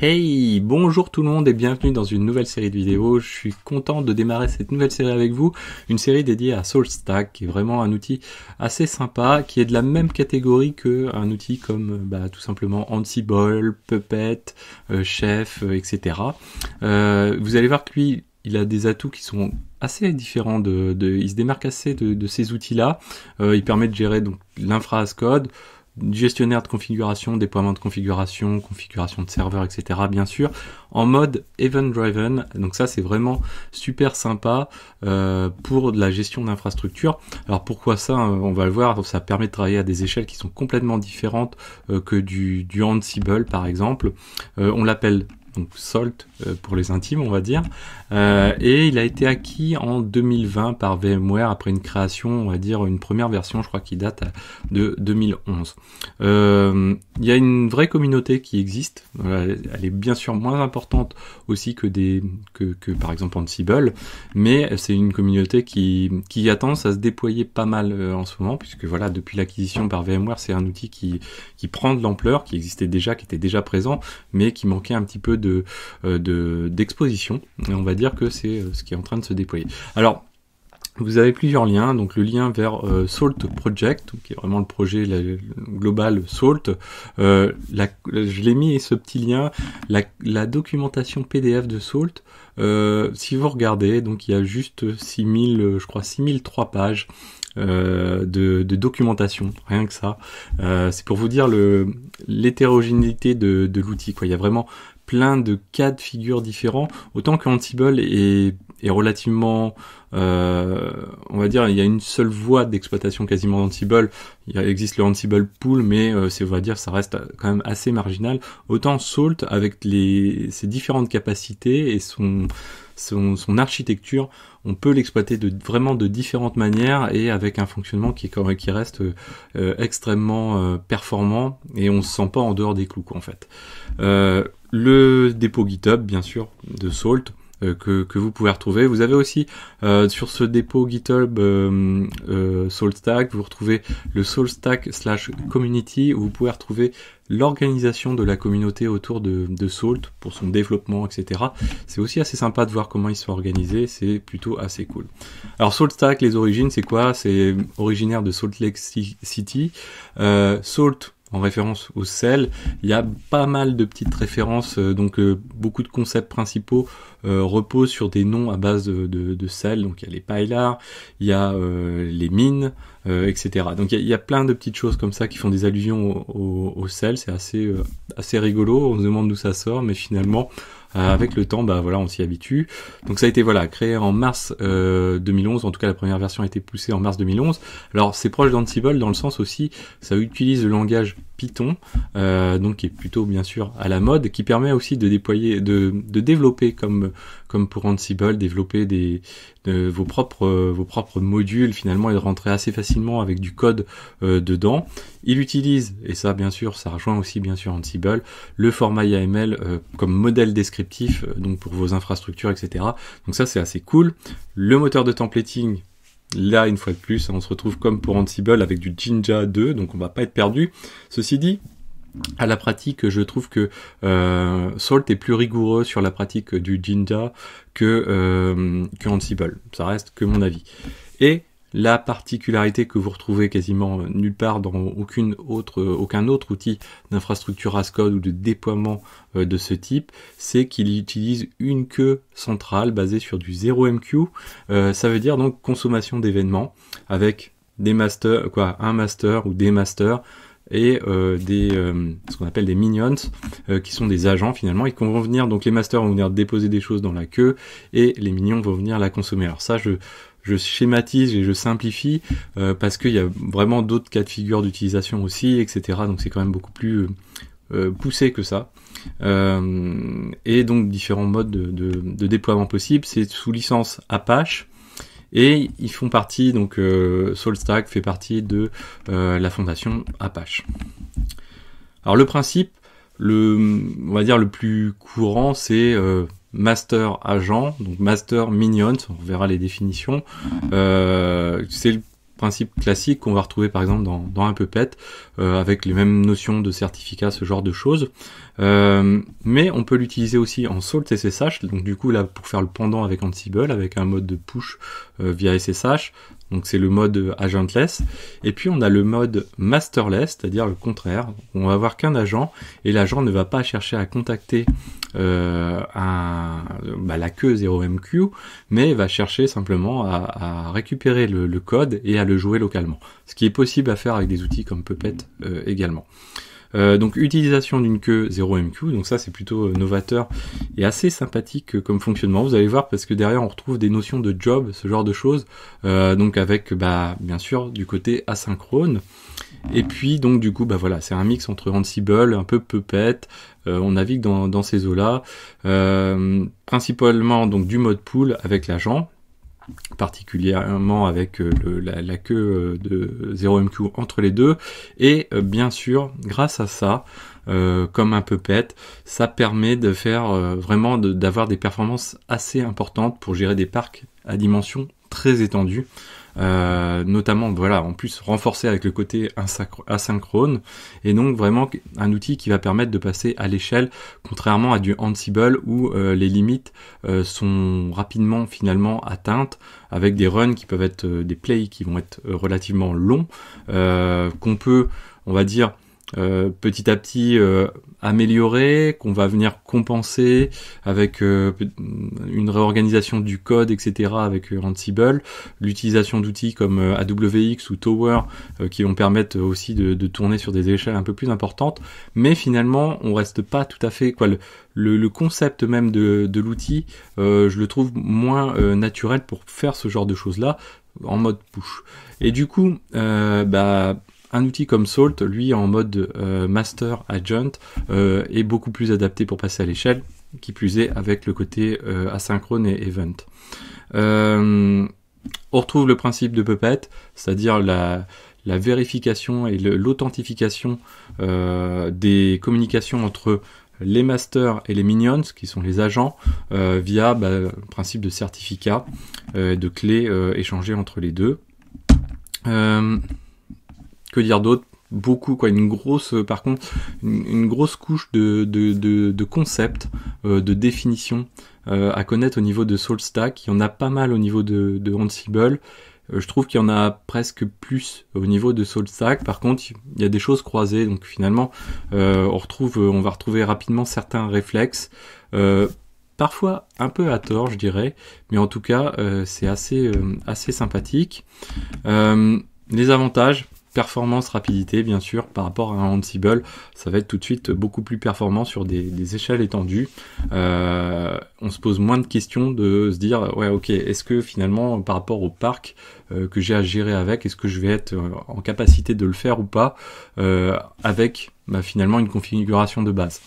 Hey, bonjour tout le monde et bienvenue dans une nouvelle série de vidéos. Je suis content de démarrer cette nouvelle série avec vous, une série dédiée à SoulStack, qui est vraiment un outil assez sympa, qui est de la même catégorie qu'un outil comme euh, bah, tout simplement Ansible, Puppet, euh, Chef, euh, etc. vous allez voir que lui, il a des atouts qui sont assez différents de, il se démarque assez de, de ces outils-là. il permet de gérer donc l'infra code gestionnaire de configuration, déploiement de configuration, configuration de serveur, etc. bien sûr, en mode event driven. Donc ça c'est vraiment super sympa euh, pour de la gestion d'infrastructure. Alors pourquoi ça euh, On va le voir, ça permet de travailler à des échelles qui sont complètement différentes euh, que du, du Ansible par exemple. on l'appelle donc Salt euh, pour les intimes, on va dire. Euh, et il a été acquis en 2020 par VMware après une création, on va dire une première version, je crois, qui date de 2011. Euh, il y a une vraie communauté qui existe. Elle est bien sûr moins importante aussi que des que, par exemple Ansible, mais c'est une communauté qui qui a tendance à se déployer pas mal en ce moment, puisque voilà, depuis l'acquisition par VMware, c'est un outil qui qui prend de l'ampleur, qui existait déjà, qui était déjà présent, mais qui manquait un petit peu euh, de d'exposition. on va dire que c'est euh, ce qui est en train de se déployer. Alors, vous avez plusieurs liens, donc le lien vers euh, Salt Project, qui est vraiment le projet global Salt. je l'ai mis ce petit lien, la, documentation PDF de Salt. si vous regardez, donc il y a juste 6000, je crois 6003 pages. de, documentation, rien que ça. c'est pour vous dire l'hétérogénéité de l'outil. Il y a vraiment plein de cas de figure différents. Autant que Ansible est, est relativement, euh, on va dire, il y a une seule voie d'exploitation quasiment d'Ansible. Il existe le Ansible Pool, mais euh, c'est, on va dire, ça reste quand même assez marginal. Autant Salt, avec les, ses différentes capacités et son, son, architecture, on peut l'exploiter de, vraiment de différentes manières et avec un fonctionnement qui, qui reste euh, extrêmement performant et on se sent pas en dehors des clous, en fait le dépôt GitHub, bien sûr, de Salt. Euh, que, que, vous pouvez retrouver. Vous avez aussi euh, sur ce dépôt GitHub euh, euh, vous retrouvez le stack slash community, où vous pouvez retrouver l'organisation de la communauté autour de, de Salt pour son développement, etc. C'est aussi assez sympa de voir comment ils sont organisés, c'est plutôt assez cool. Alors SaltStack, les origines, c'est quoi C'est originaire de Salt Lake City. Euh, Salt en référence au sel. Il y a pas mal de petites références, euh, donc euh, beaucoup de concepts principaux euh, reposent sur des noms à base de, sel. Donc il y a les paillards, il y a les mines, etc. Donc il y, a, plein de petites choses comme ça qui font des allusions au, au, au sel. C'est assez, assez rigolo. On se demande d'où ça sort, mais finalement euh, avec le temps, bah voilà, on s'y habitue. Donc ça a été voilà créé en mars 2011. Euh, en tout cas, la première version a été poussée en mars 2011. Alors c'est proche d'Ansible dans le sens aussi, ça utilise le langage Python, euh, donc qui est plutôt bien sûr à la mode, qui permet aussi de déployer, de, développer comme, comme pour Ansible, développer des, vos, propres, euh, vos propres modules finalement et de rentrer assez facilement avec du code euh, dedans. Il utilise, et ça bien sûr, ça rejoint aussi bien sûr Ansible, le format YAML comme modèle descriptif donc pour vos infrastructures, etc. Donc ça c'est assez cool. Le moteur de templating Là, une fois de plus, on se retrouve comme pour Ansible avec du Jinja 2, donc on va pas être perdu. Ceci dit, à la pratique, je trouve que euh, Salt est plus rigoureux sur la pratique du Jinja que, euh, Ansible. Ça reste que mon avis. Et la particularité que vous retrouvez quasiment euh, nulle part dans aucune autre, euh, aucun autre outil d'infrastructure as code ou de déploiement euh, de ce type, c'est qu'il utilise une queue centrale basée sur du 0MQ. ça veut dire donc consommation d'événements avec des masters, quoi, un master ou des masters et des ce qu'on appelle des minions qui sont des agents finalement et qu'on vont venir donc les masters vont venir déposer des choses dans la queue et les minions vont venir la consommer. Alors ça je schématise et je simplifie euh, parce qu'il y a vraiment d'autres cas de figure d'utilisation aussi, etc. Donc c'est quand même beaucoup plus euh, euh, poussé que ça. et donc différents modes de, déploiement possible. C'est sous licence Apache. Et ils font partie, donc Solstack fait partie de la fondation Apache. Alors le principe, le, on va dire le plus courant, c'est master agent, donc master minions, on verra les définitions. Euh, c'est le principe classique qu'on va retrouver par exemple dans, dans un puppet, euh, avec les mêmes notions de certificat, ce genre de choses. Euh, mais on peut l'utiliser aussi en Salt SSH, donc du coup là pour faire le pendant avec Ansible, avec un mode de push euh, via SSH. Donc c'est le mode agentless. Et puis on a le mode masterless, c'est-à-dire le contraire. On va avoir qu'un agent et l'agent ne va pas chercher à contacter euh, un, bah, la queue 0MQ, mais va chercher simplement à, récupérer le, code et à le jouer localement. Ce qui est possible à faire avec des outils comme Puppet euh, également. Euh, donc utilisation d'une queue 0MQ, donc ça c'est plutôt euh, novateur et assez sympathique euh, comme fonctionnement. Vous allez voir parce que derrière on retrouve des notions de job, ce genre de choses, donc avec bah, bien sûr du côté asynchrone. Et puis donc du coup bah voilà c'est un mix entre Ansible, un peu Puppet, on navigue dans, ces eaux-là, principalement donc du mode pool avec l'agent, particulièrement avec euh, la, queue euh, de 0MQ entre les deux. Et euh, bien sûr, grâce à ça, comme un peu pète, ça permet de faire vraiment d'avoir des performances assez importantes pour gérer des parcs à dimension très étendue. Euh, notamment voilà en plus renforcé avec le côté asynchrone et donc vraiment un outil qui va permettre de passer à l'échelle contrairement à du Ansible où euh, les limites euh, sont rapidement finalement atteintes avec des runs qui peuvent être des plays qui vont être relativement longs qu'on peut on va dire euh, petit à petit améliorer euh, amélioré, qu'on va venir compenser avec euh, une réorganisation du code, etc. avec Ansible, l'utilisation d'outils comme AWX ou Tower qui vont permettre aussi de, tourner sur des échelles un peu plus importantes, mais finalement on reste pas tout à fait quoi le, concept même de, l'outil, je le trouve moins naturel pour faire ce genre de choses là en mode push. Et du coup, bah un outil comme Salt, lui, en mode euh, master agent euh, est beaucoup plus adapté pour passer à l'échelle, qui plus est avec le côté euh, asynchrone et event. on retrouve le principe de Puppet, c'est-à-dire la, vérification et l'authentification des communications entre les masters et les minions, qui sont les agents, via bah, le principe de certificat, de clés échangées entre les deux que dire d'autre beaucoup quoi une grosse euh, par contre une, grosse couche de de, de, de concept euh, de définition euh, à connaître au niveau de Stack. il y en a pas mal au niveau de, de Ansible je trouve qu'il y en a presque plus au niveau de Stack. par contre il y a des choses croisées donc finalement on retrouve on va retrouver rapidement certains réflexes Parfois un peu à tort, je dirais, mais en tout cas, c'est assez, assez sympathique. les avantages, performance, rapidité, bien sûr, par rapport à un Ansible, ça va être tout de suite beaucoup plus performant sur des, échelles étendues. Euh, on se pose moins de questions de se dire, ouais, ok, est-ce que finalement, par rapport au parc euh, que j'ai à gérer avec, est-ce que je vais être euh, en capacité de le faire ou pas avec bah, finalement une configuration de base.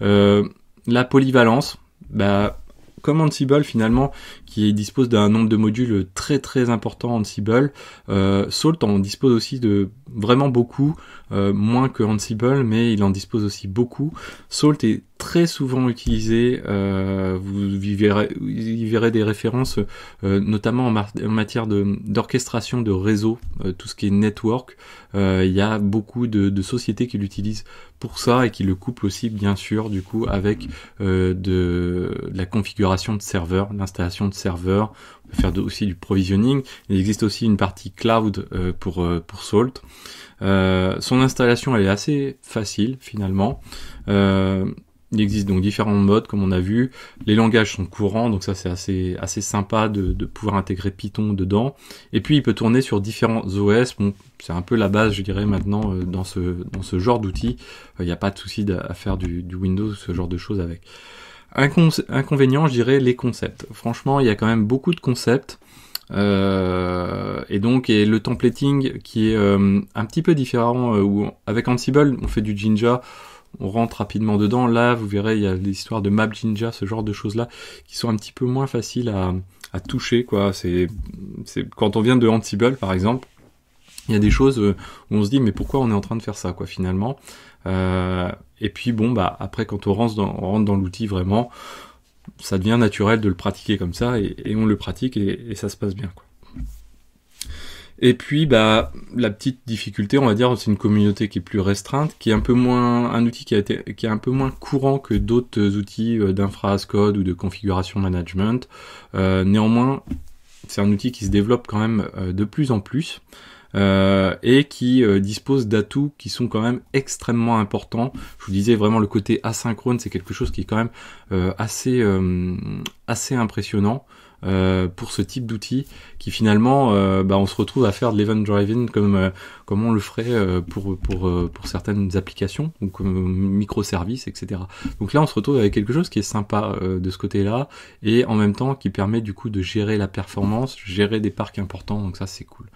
la polyvalence, bah, comme Ansible finalement, qui dispose d'un nombre de modules très très important Ansible, euh, Salt en dispose aussi de vraiment beaucoup, euh, moins que Ansible, mais il en dispose aussi beaucoup. Salt est très souvent utilisé. Euh, vous y verrez, verrez des références, euh, notamment en, en matière d'orchestration de, réseau, euh, tout ce qui est network. Il y a beaucoup de, sociétés qui l'utilisent pour ça et qui le couplent aussi, bien sûr, du coup, avec de, la configuration de serveurs, l'installation de serveurs. faire aussi du provisioning. Il existe aussi une partie cloud pour, pour Salt. son installation elle est assez facile finalement. Euh, il existe donc différents modes, comme on a vu. Les langages sont courants, donc ça c'est assez, assez sympa de, de, pouvoir intégrer Python dedans. Et puis il peut tourner sur différents OS. Bon, c'est un peu la base, je dirais, maintenant euh, dans ce, dans ce genre d'outils. Il euh, n'y a pas de souci à faire du, du Windows, ce genre de choses avec. inconvénient, je dirais, les concepts. Franchement, il y a quand même beaucoup de concepts. Euh, et donc, et le templating qui est un petit peu différent, avec Ansible, on fait du Jinja, on rentre rapidement dedans. Là, vous verrez, il y a l'histoire de map ninja, ce genre de choses-là, qui sont un petit peu moins faciles à, toucher, quoi. C'est, quand on vient de Ansible, par exemple, il y a des choses euh, où on se dit, mais pourquoi on est en train de faire ça, quoi, finalement. Euh, et puis, bon, bah, après, quand on rentre dans, rentre dans l'outil vraiment, ça devient naturel de le pratiquer comme ça, et, on le pratique, et, et ça se passe bien, quoi. Et puis, bah, la petite difficulté, on va dire, c'est une communauté qui est plus restreinte, qui est un peu moins, un outil qui a été, qui est un peu moins courant que d'autres outils euh, d'infra code ou de configuration management. Euh, néanmoins, c'est un outil qui se développe quand même euh, de plus en plus. Euh, et qui dispose d'atouts qui sont quand même extrêmement importants. Je vous disais vraiment le côté asynchrone, c'est quelque chose qui est quand même assez assez impressionnant. Euh, pour ce type d'outils qui finalement euh, bah, on se retrouve à faire de l'event driving comme euh, comme on le ferait pour pour pour certaines applications ou comme microservices etc donc là on se retrouve avec quelque chose qui est sympa de ce côté là et en même temps qui permet du coup de gérer la performance gérer des parcs importants donc ça c'est cool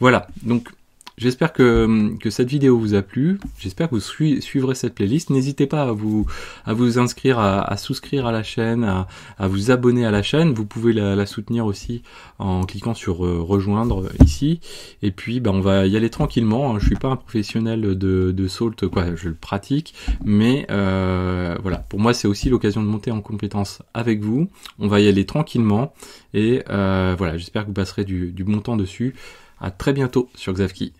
voilà donc J'espère hum, que, cette vidéo vous a plu. J'espère que vous suivrez cette playlist. N'hésitez pas à vous, à vous inscrire, à, souscrire à la chaîne, à, vous abonner à la chaîne. Vous pouvez la, soutenir aussi en cliquant sur euh, rejoindre ici. Et puis, ben, on va y aller tranquillement. Hein. Je suis pas un professionnel de, de salt, quoi. Je le pratique, mais euh, voilà. Pour moi, c'est aussi l'occasion de monter en compétence avec vous. On va y aller tranquillement. Et euh, voilà, j'espère que vous passerez du, du bon temps dessus. À très bientôt sur Xavki.